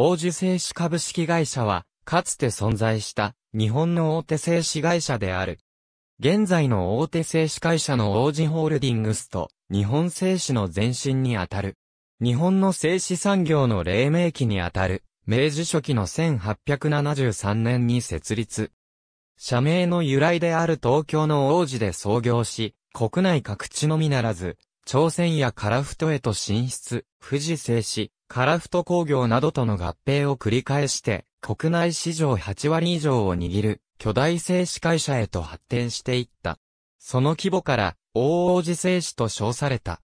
王樹製紙株式会社は、かつて存在した日本の大手製紙会社である。現在の大手製紙会社の王子ホールディングスと日本製紙の前身にあたる。日本の製紙産業の黎明期にあたる、明治初期の1873年に設立。社名の由来である東京の王子で創業し、国内各地のみならず、朝鮮や樺太へと進出、富士製紙、カラフト工業などとの合併を繰り返して、国内市場8割以上を握る巨大製紙会社へと発展していった。その規模から、大王子製紙と称された。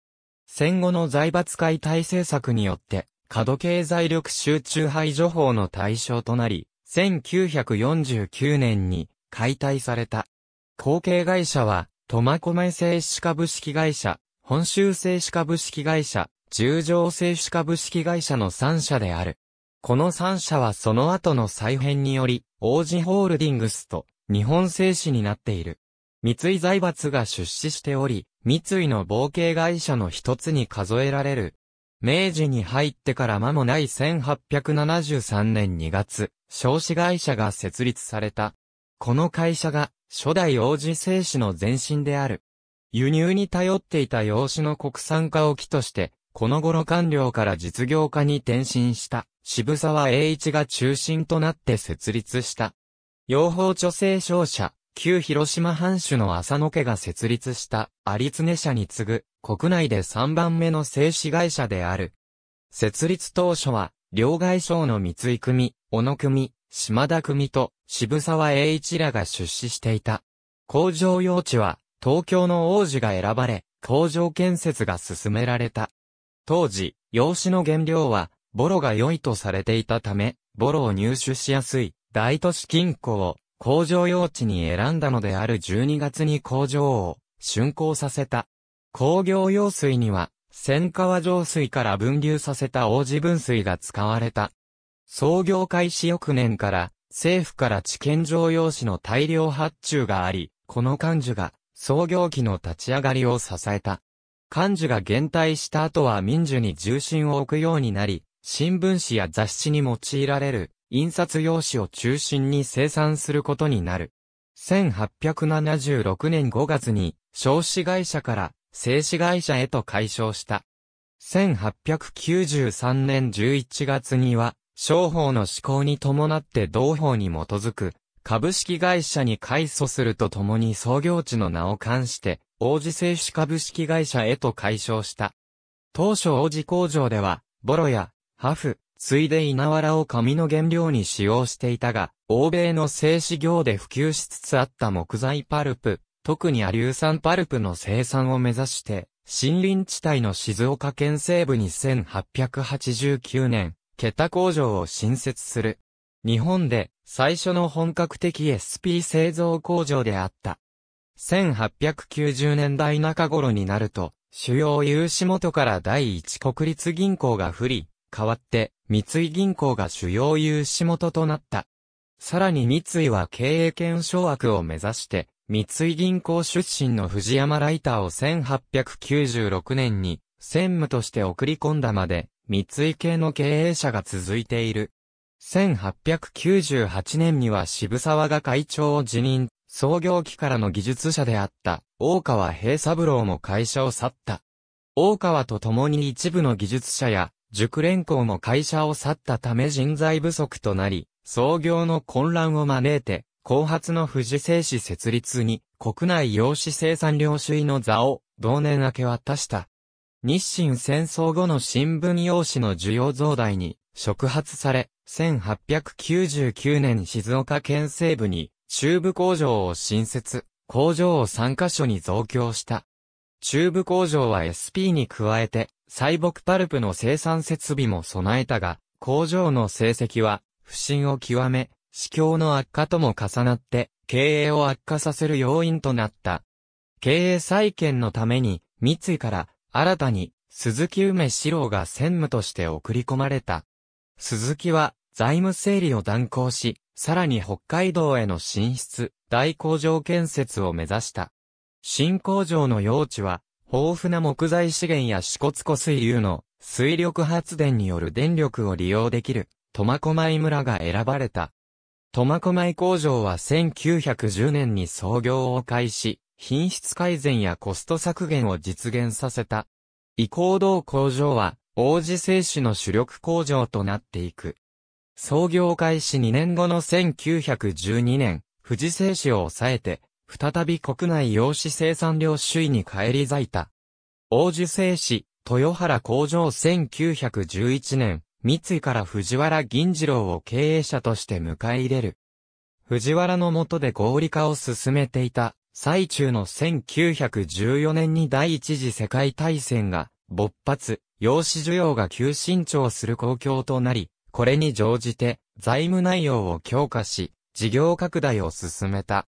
戦後の財閥解体政策によって、過度経済力集中排除法の対象となり、1949年に解体された。後継会社は、苫小牧製紙株式会社、本州製紙株式会社、十条製紙株式会社の3社である。この3社はその後の再編により、王子ホールディングスと日本製紙になっている。三井財閥が出資しており、三井の冒険会社の一つに数えられる。明治に入ってから間もない1873年2月、少子会社が設立された。この会社が、初代王子製紙の前身である。輸入に頼っていた洋紙の国産化を機として、この頃官僚から実業家に転身した渋沢栄一が中心となって設立した。養蜂著生商社、旧広島藩主の浅野家が設立した有常社に次ぐ国内で3番目の製紙会社である。設立当初は、両外省の三井組、小野組、島田組と渋沢栄一らが出資していた。工場用地は東京の王子が選ばれ、工場建設が進められた。当時、用紙の原料は、ボロが良いとされていたため、ボロを入手しやすい、大都市金庫を、工場用地に選んだのである12月に工場を、竣工させた。工業用水には、千川上水から分流させた王子分水が使われた。創業開始翌年から、政府から地検上用紙の大量発注があり、この漢字が、創業期の立ち上がりを支えた。漢字が減退した後は民字に重心を置くようになり、新聞紙や雑誌に用いられる、印刷用紙を中心に生産することになる。1876年5月に、少子会社から、製紙会社へと解消した。1893年11月には、商法の施行に伴って同法に基づく、株式会社に改祖するとともに創業地の名を冠して、王子製紙株式会社へと改称した。当初王子工場では、ボロや、ハフ、ついで稲わらを紙の原料に使用していたが、欧米の製紙業で普及しつつあった木材パルプ、特にアリュー酸パルプの生産を目指して、森林地帯の静岡県西部に1889年、桁工場を新設する。日本で最初の本格的 SP 製造工場であった。1890年代中頃になると、主要融資元から第一国立銀行が不利、代わって三井銀行が主要融資元となった。さらに三井は経営権掌握を目指して、三井銀行出身の藤山ライターを1896年に専務として送り込んだまで、三井系の経営者が続いている。1898年には渋沢が会長を辞任、創業期からの技術者であった、大川平三郎も会社を去った。大川と共に一部の技術者や、熟練校も会社を去ったため人材不足となり、創業の混乱を招いて、後発の富士製紙設立に、国内用紙生産量主位の座を、同年明け渡した。日清戦争後の新聞用紙の需要増大に、触発され、1899年静岡県西部に中部工場を新設、工場を3カ所に増強した。中部工場は SP に加えて、細木パルプの生産設備も備えたが、工場の成績は、不振を極め、市況の悪化とも重なって、経営を悪化させる要因となった。経営再建のために、三井から、新たに、鈴木梅四郎が専務として送り込まれた。鈴木は財務整理を断行し、さらに北海道への進出、大工場建設を目指した。新工場の用地は、豊富な木材資源や支笏湖水流の水力発電による電力を利用できる、苫小牧村が選ばれた。苫小牧工場は1910年に創業を開始、品質改善やコスト削減を実現させた。移行道工場は、王子製紙の主力工場となっていく。創業開始2年後の1912年、富士製紙を抑えて、再び国内用紙生産量首位に返り咲いた。王子製紙、豊原工場1911年、三井から藤原銀次郎を経営者として迎え入れる。藤原の下で合理化を進めていた最中の1914年に第一次世界大戦が勃発、養子需要が急伸長する公共となり、これに乗じて財務内容を強化し、事業拡大を進めた。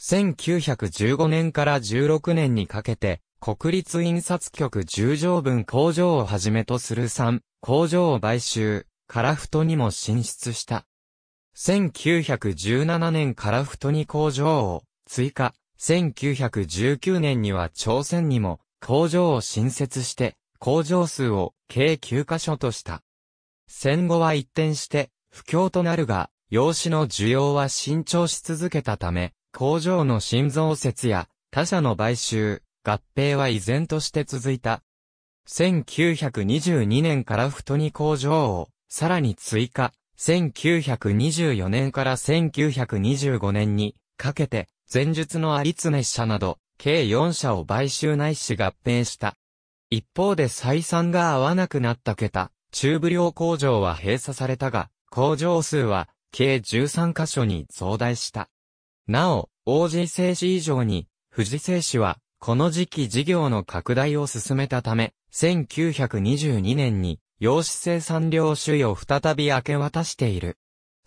1915年から16年にかけて、国立印刷局十条分工場をはじめとする3、工場を買収、カラフトにも進出した。1917年カラフトに工場を追加、1919年には朝鮮にも工場を新設して、工場数を計9カ所とした。戦後は一転して、不況となるが、用紙の需要は伸長し続けたため、工場の新増設や他社の買収、合併は依然として続いた。1922年から太に工場をさらに追加、1924年から1925年にかけて前述の有常社など計4社を買収ないし合併した。一方で採算が合わなくなった桁、中部量工場は閉鎖されたが、工場数は計13カ所に増大した。なお、王子製紙以上に、富士製紙は、この時期事業の拡大を進めたため、1922年に、洋紙生産量主を再び明け渡している。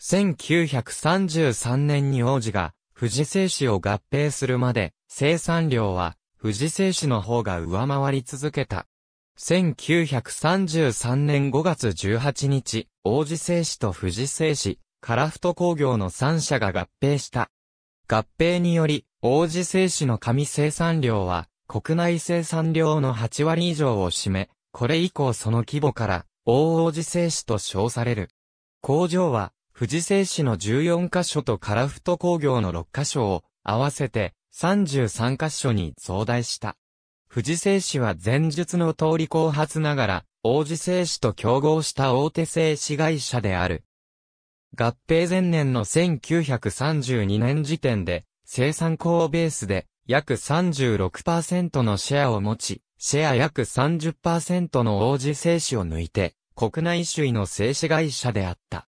1933年に王子が、富士製紙を合併するまで、生産量は、富士製紙の方が上回り続けた。1933年5月18日、王子製紙と富士製紙、カラフト工業の3社が合併した。合併により、王子製紙の紙生産量は、国内生産量の8割以上を占め、これ以降その規模から、大王子製紙と称される。工場は、富士製紙の14カ所とカラフト工業の6カ所を合わせて33カ所に増大した。富士製紙は前述の通り後発ながら、王子製紙と競合した大手製紙会社である。合併前年の1932年時点で、生産工ベースで約36%のシェアを持ち、シェア約30%の王子製紙を抜いて、国内首位の製紙会社であった。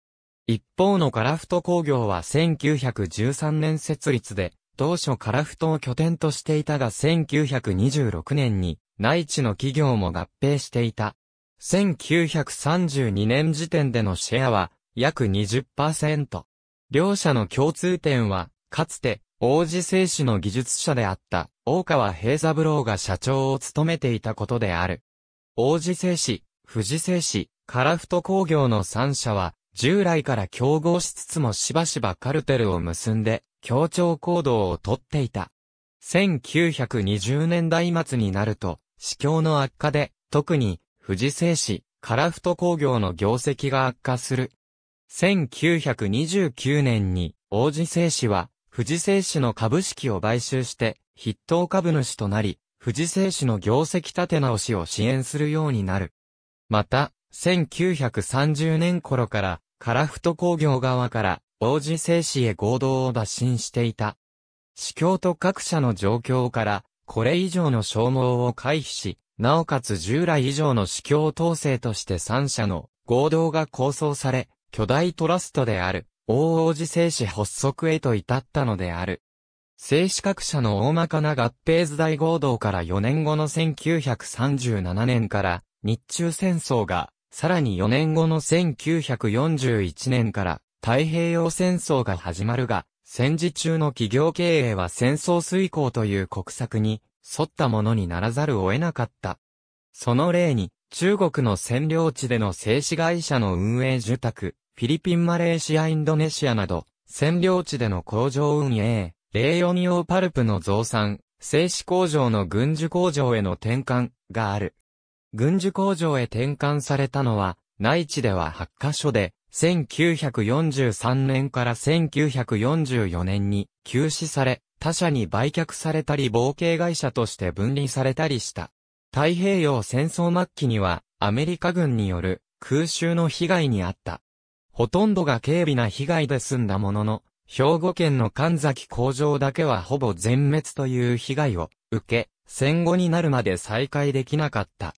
一方のラフト工業は1913年設立で、当初ラフトを拠点としていたが1926年に内地の企業も合併していた。1932年時点でのシェアは約20%。両社の共通点は、かつて王子製紙の技術者であった大川平三郎が社長を務めていたことである。王子製紙、富士製紙、ラフト工業の3社は従来から競合しつつもしばしばカルテルを結んで、協調行動をとっていた。1920年代末になると、市況の悪化で、特に、富士製紙、カラフト工業の業績が悪化する。1929年に、王子製紙は、富士製紙の株式を買収して、筆頭株主となり、富士製紙の業績立て直しを支援するようになる。また、1930年頃から、カラフト工業側から王子製紙へ合同を打診していた。市教と各社の状況から、これ以上の消耗を回避し、なおかつ従来以上の市教統制として3社の合同が構想され、巨大トラストである、大王子製紙発足へと至ったのである。製紙各社の大まかな合併図大合同から4年後の1937年から、日中戦争がさらに4年後の1941年から太平洋戦争が始まるが、戦時中の企業経営は戦争遂行という国策に沿ったものにならざるを得なかった。その例に、中国の占領地での製紙会社の運営受託、フィリピンマレーシアインドネシアなど、占領地での工場運営、レイオニオパルプの増産、製紙工場の軍需工場への転換がある。軍需工場へ転換されたのは、内地では8カ所で、1943年から1944年に休止され、他社に売却されたり冒険会社として分離されたりした。太平洋戦争末期にはアメリカ軍による空襲の被害にあった。ほとんどが軽微な被害で済んだものの、兵庫県の神崎工場だけはほぼ全滅という被害を受け、戦後になるまで再開できなかった。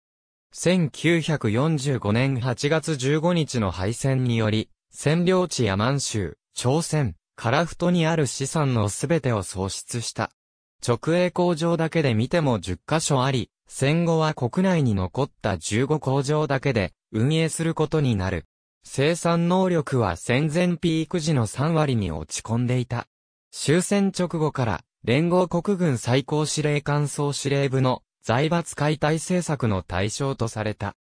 1945年8月15日の敗戦により、占領地や満州、朝鮮、樺太にある資産のすべてを喪失した。直営工場だけで見ても10カ所あり、戦後は国内に残った15工場だけで運営することになる。生産能力は戦前ピーク時の3割に落ち込んでいた。終戦直後から連合国軍最高司令官総司令部の財閥解体政策の対象とされた。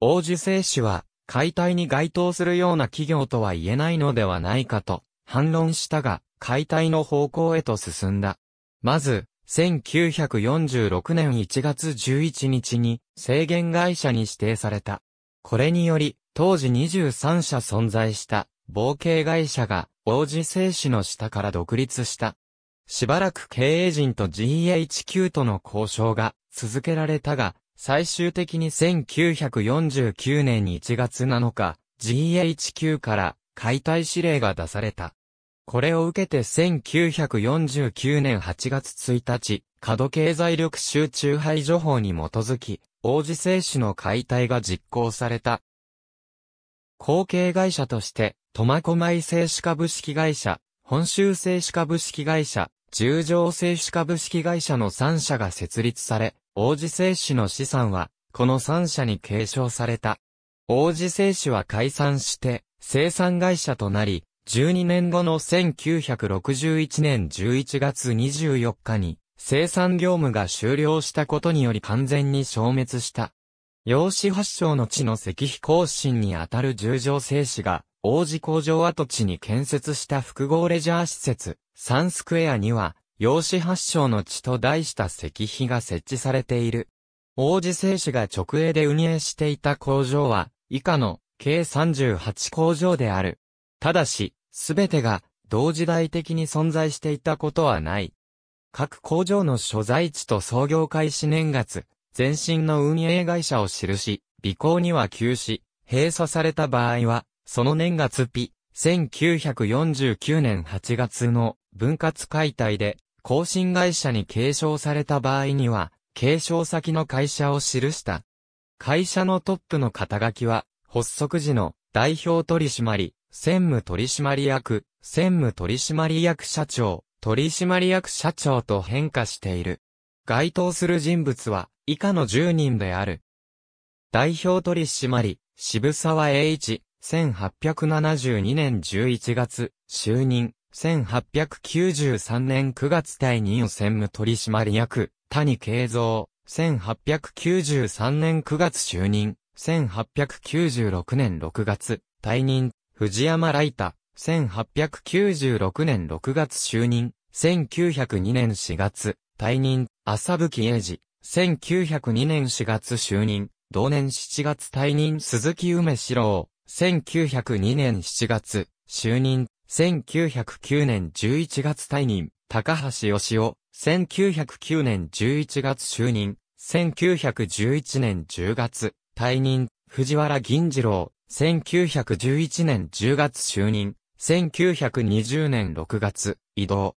王子製紙は、解体に該当するような企業とは言えないのではないかと、反論したが、解体の方向へと進んだ。まず、1946年1月11日に制限会社に指定された。これにより、当時23社存在した、冒険会社が、王子製紙の下から独立した。しばらく経営陣と GHQ との交渉が続けられたが、最終的に1949年1月7日、GHQ から解体指令が出された。これを受けて1949年8月1日、過度経済力集中排除法に基づき、王子製紙の解体が実行された。後継会社として、苫小牧製紙株式会社、本州製紙株式会社、十条製紙株式会社の3社が設立され、王子製紙の資産は、この3社に継承された。王子製紙は解散して、生産会社となり、12年後の1961年11月24日に、生産業務が終了したことにより完全に消滅した。用紙発祥の地の石碑更新にあたる十条製紙が、王子工場跡地に建設した複合レジャー施設、サンスクエアには、養子発祥の地と題した石碑が設置されている。王子製紙が直営で運営していた工場は、以下の計38工場である。ただし、すべてが同時代的に存在していたことはない。各工場の所在地と創業開始年月、前身の運営会社を記し、備行には休止、閉鎖された場合は、その年月日、1949年8月の分割解体で、更新会社に継承された場合には、継承先の会社を記した。会社のトップの肩書きは、発足時の代表取締、専務取締役、専務取締役社長、取締役社長と変化している。該当する人物は以下の10人である。代表取締、渋沢栄一、1872年11月、就任、1893年9月退任を専務取締役、谷慶三、1893年9月就任、1896年6月、退任、藤山ライタ、1896年6月就任、1902年4月、退任、浅吹英二、1902年4月就任、同年7月退任鈴木梅四郎、1902年7月、就任、1909年11月退任、高橋義夫、1909年11月就任、1911年10月、退任、藤原銀次郎、1911年10月就任、1920年6月、移動。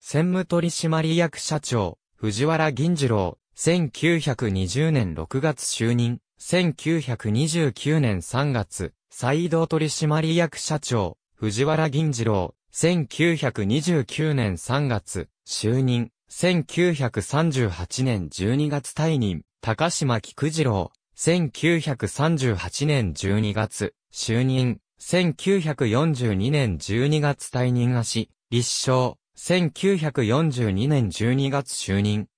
専務取締役社長、藤原銀次郎、1920年6月就任、1929年3月、再動取締役社長、藤原銀次郎、1929年3月、就任、1938年12月退任、高島菊次郎、1938年12月、就任、1942年12月退任足、立証、1942年12月就任、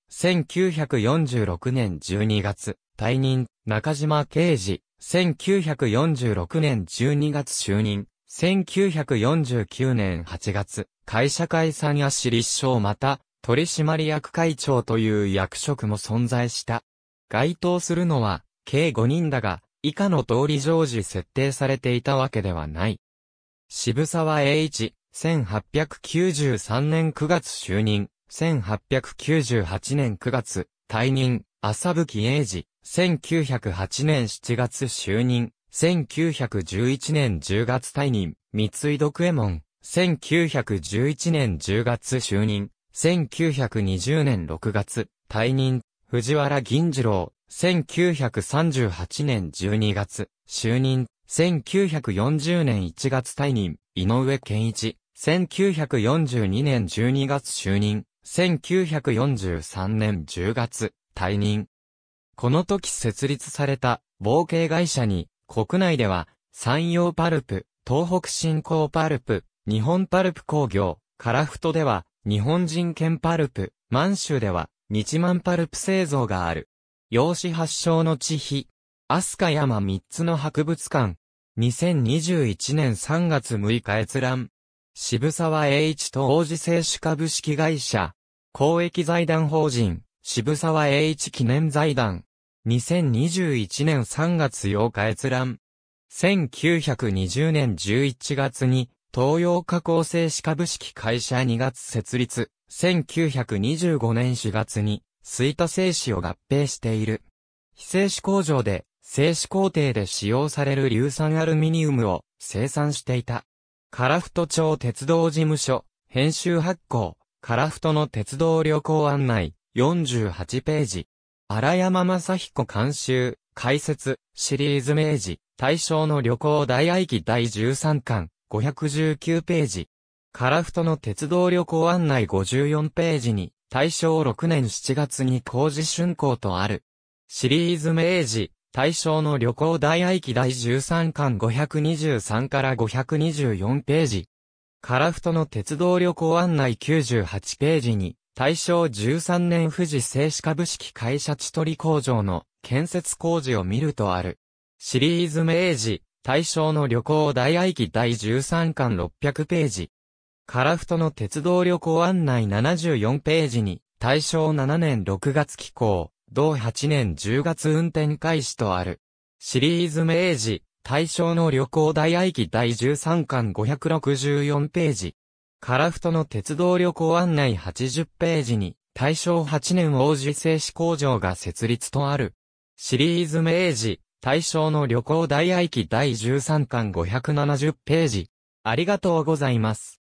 1946年12月、退任、中島啓治、1946年12月就任、1949年8月、会社解散や私立省また、取締役会長という役職も存在した。該当するのは、計5人だが、以下の通り常時設定されていたわけではない。渋沢栄一、1893年9月就任、1898年9月、退任、浅吹英二、1908年7月就任、1911年10月退任、三井独右衛門、1911年10月就任、1920年6月、退任、藤原銀次郎、1938年12月、就任、1940年1月退任、井上健一、1942年12月就任、1943年10月、退任。この時設立された、冒険会社に、国内では、山陽パルプ、東北新興パルプ、日本パルプ工業、カラフトでは、日本人犬パルプ、満州では、日満パルプ製造がある。用紙発祥の地比、飛鳥山三つの博物館、2021年3月6日閲覧。渋沢栄一と王子製紙株式会社、公益財団法人、渋沢栄一記念財団。2021年3月8日閲覧。1920年11月に、東洋加工製紙株式会社2月設立。1925年4月に、水田製紙を合併している。非製紙工場で、製紙工程で使用される硫酸アルミニウムを生産していた。カラフト町鉄道事務所、編集発行、カラフトの鉄道旅行案内、48ページ。荒山正彦監修、解説、シリーズ明治、大正の旅行大愛記第13巻、519ページ。カラフトの鉄道旅行案内54ページに、大正6年7月に工事竣工とある。シリーズ明治、大正の旅行大愛記第13巻523から524ページ。カラフトの鉄道旅行案内98ページに、大正13年富士製紙株式会社千鳥工場の建設工事を見るとある。シリーズ明治、大正の旅行大愛記第13巻600ページ。カラフトの鉄道旅行案内74ページに、大正7年6月寄港、同8年10月運転開始とある。シリーズ明治、大正の旅行大愛記第13巻564ページ。カラフトの鉄道旅行案内80ページに、大正8年王子製紙工場が設立とある。シリーズ明治、大正の旅行大愛記第13巻570ページ。ありがとうございます。